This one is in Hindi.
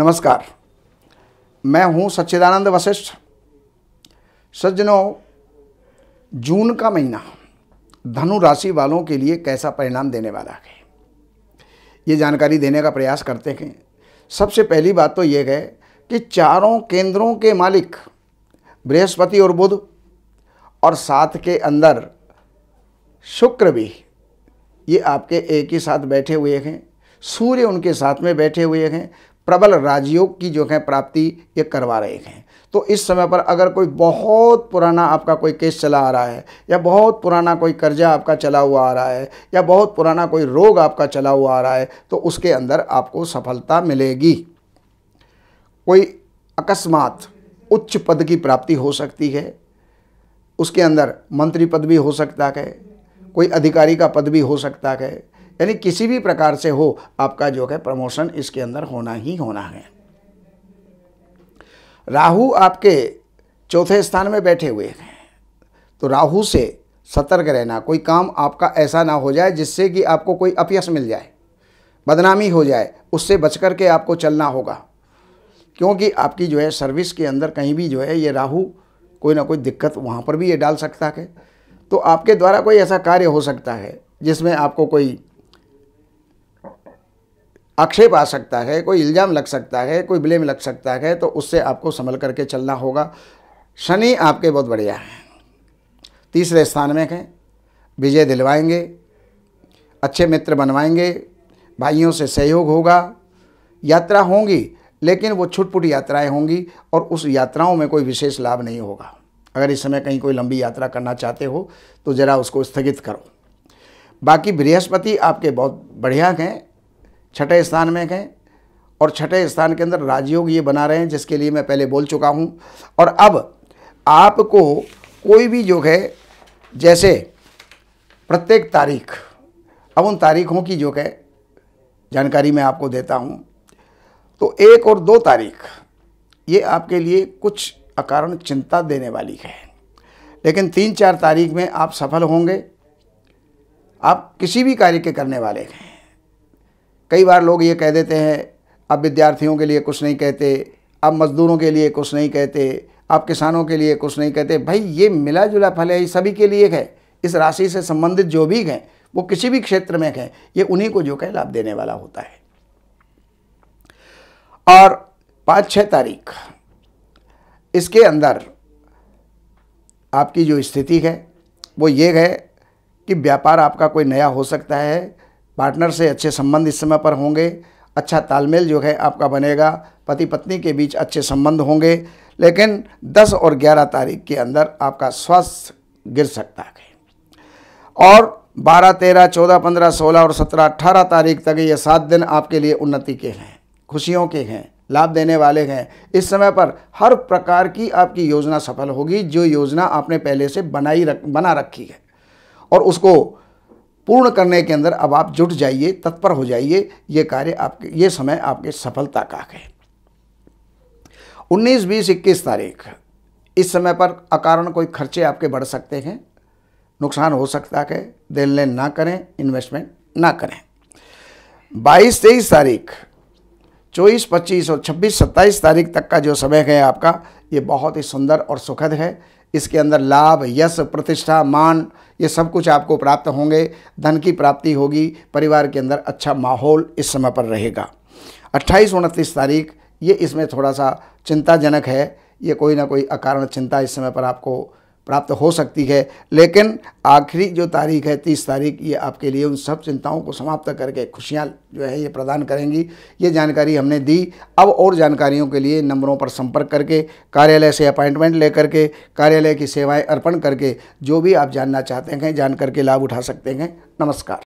नमस्कार मैं हूं सच्चिदानंद वशिष्ठ सज्जनों जून का महीना धनु राशि वालों के लिए कैसा परिणाम देने वाला है ये जानकारी देने का प्रयास करते हैं सबसे पहली बात तो ये है कि चारों केंद्रों के मालिक बृहस्पति और बुध और साथ के अंदर शुक्र भी ये आपके एक ही साथ बैठे हुए हैं सूर्य उनके साथ में बैठे हुए हैं प्रबल राजयोग की जो है प्राप्ति ये करवा रहे हैं तो इस समय पर अगर कोई बहुत पुराना आपका कोई केस चला आ रहा है या बहुत पुराना कोई कर्जा आपका चला हुआ आ रहा है या बहुत पुराना कोई रोग आपका चला हुआ आ रहा है तो उसके अंदर आपको सफलता मिलेगी कोई अकस्मात उच्च पद की प्राप्ति हो सकती है उसके अंदर मंत्री पद भी हो सकता है कोई अधिकारी का पद भी हो सकता है यानी किसी भी प्रकार से हो आपका जो है प्रमोशन इसके अंदर होना ही होना है राहु आपके चौथे स्थान में बैठे हुए हैं तो राहु से सतर्क रहना कोई काम आपका ऐसा ना हो जाए जिससे कि आपको कोई अपयस मिल जाए बदनामी हो जाए उससे बच कर के आपको चलना होगा क्योंकि आपकी जो है सर्विस के अंदर कहीं भी जो है ये राहु कोई ना कोई दिक्कत वहाँ पर भी ये डाल सकता है तो आपके द्वारा कोई ऐसा कार्य हो सकता है जिसमें आपको कोई आक्षेप आ सकता है कोई इल्ज़ाम लग सकता है कोई ब्लेम लग सकता है तो उससे आपको संभल करके चलना होगा शनि आपके बहुत बढ़िया हैं तीसरे स्थान में हैं विजय दिलवाएंगे अच्छे मित्र बनवाएंगे भाइयों से सहयोग होगा यात्रा होंगी लेकिन वो छुटपुट यात्राएं होंगी और उस यात्राओं में कोई विशेष लाभ नहीं होगा अगर इस समय कहीं कोई लंबी यात्रा करना चाहते हो तो ज़रा उसको स्थगित करो बाकी बृहस्पति आपके बहुत बढ़िया हैं छठे स्थान में गए और छठे स्थान के अंदर राजयोग ये बना रहे हैं जिसके लिए मैं पहले बोल चुका हूँ और अब आपको कोई भी योग है जैसे प्रत्येक तारीख अब उन तारीखों की जो है जानकारी मैं आपको देता हूँ तो एक और दो तारीख ये आपके लिए कुछ अकारण चिंता देने वाली है लेकिन तीन चार तारीख में आप सफल होंगे आप किसी भी कार्य के करने वाले हैं कई बार लोग ये कह देते हैं अब विद्यार्थियों के लिए कुछ नहीं कहते अब मज़दूरों के लिए कुछ नहीं कहते आप किसानों के लिए कुछ नहीं कहते भाई ये मिला जुला फल है ये सभी के लिए है इस राशि से संबंधित जो भी हैं वो किसी भी क्षेत्र में हैं ये उन्हीं को जो कह लाभ देने वाला होता है और पाँच छः तारीख इसके अंदर आपकी जो स्थिति है वो ये है कि व्यापार आपका कोई नया हो सकता है पार्टनर से अच्छे संबंध इस समय पर होंगे अच्छा तालमेल जो है आपका बनेगा पति पत्नी के बीच अच्छे संबंध होंगे लेकिन 10 और 11 तारीख के अंदर आपका स्वास्थ्य गिर सकता है और 12, 13, 14, 15, 16 और 17, 18 तारीख तक ये सात दिन आपके लिए उन्नति के हैं खुशियों के हैं लाभ देने वाले हैं इस समय पर हर प्रकार की आपकी योजना सफल होगी जो योजना आपने पहले से बनाई रख बना रखी है और उसको पूर्ण करने के अंदर अब आप जुट जाइए तत्पर हो जाइए ये कार्य आपके ये समय आपके सफलता का है उन्नीस बीस इक्कीस तारीख इस समय पर अकारण कोई खर्चे आपके बढ़ सकते हैं नुकसान हो सकता है देन लेन ना करें इन्वेस्टमेंट ना करें बाईस तेईस तारीख चौबीस पच्चीस और छब्बीस सत्ताईस तारीख तक का जो समय है आपका ये बहुत ही सुंदर और सुखद है इसके अंदर लाभ यश प्रतिष्ठा मान ये सब कुछ आपको प्राप्त होंगे धन की प्राप्ति होगी परिवार के अंदर अच्छा माहौल इस समय पर रहेगा अट्ठाईस उनतीस तारीख ये इसमें थोड़ा सा चिंताजनक है ये कोई ना कोई अकारण चिंता इस समय पर आपको प्राप्त हो सकती है लेकिन आखिरी जो तारीख है तीस तारीख ये आपके लिए उन सब चिंताओं को समाप्त करके खुशियाँ जो है ये प्रदान करेंगी ये जानकारी हमने दी अब और जानकारियों के लिए नंबरों पर संपर्क करके कार्यालय से अपॉइंटमेंट ले करके कार्यालय की सेवाएं अर्पण करके जो भी आप जानना चाहते हैं जान करके लाभ उठा सकते हैं नमस्कार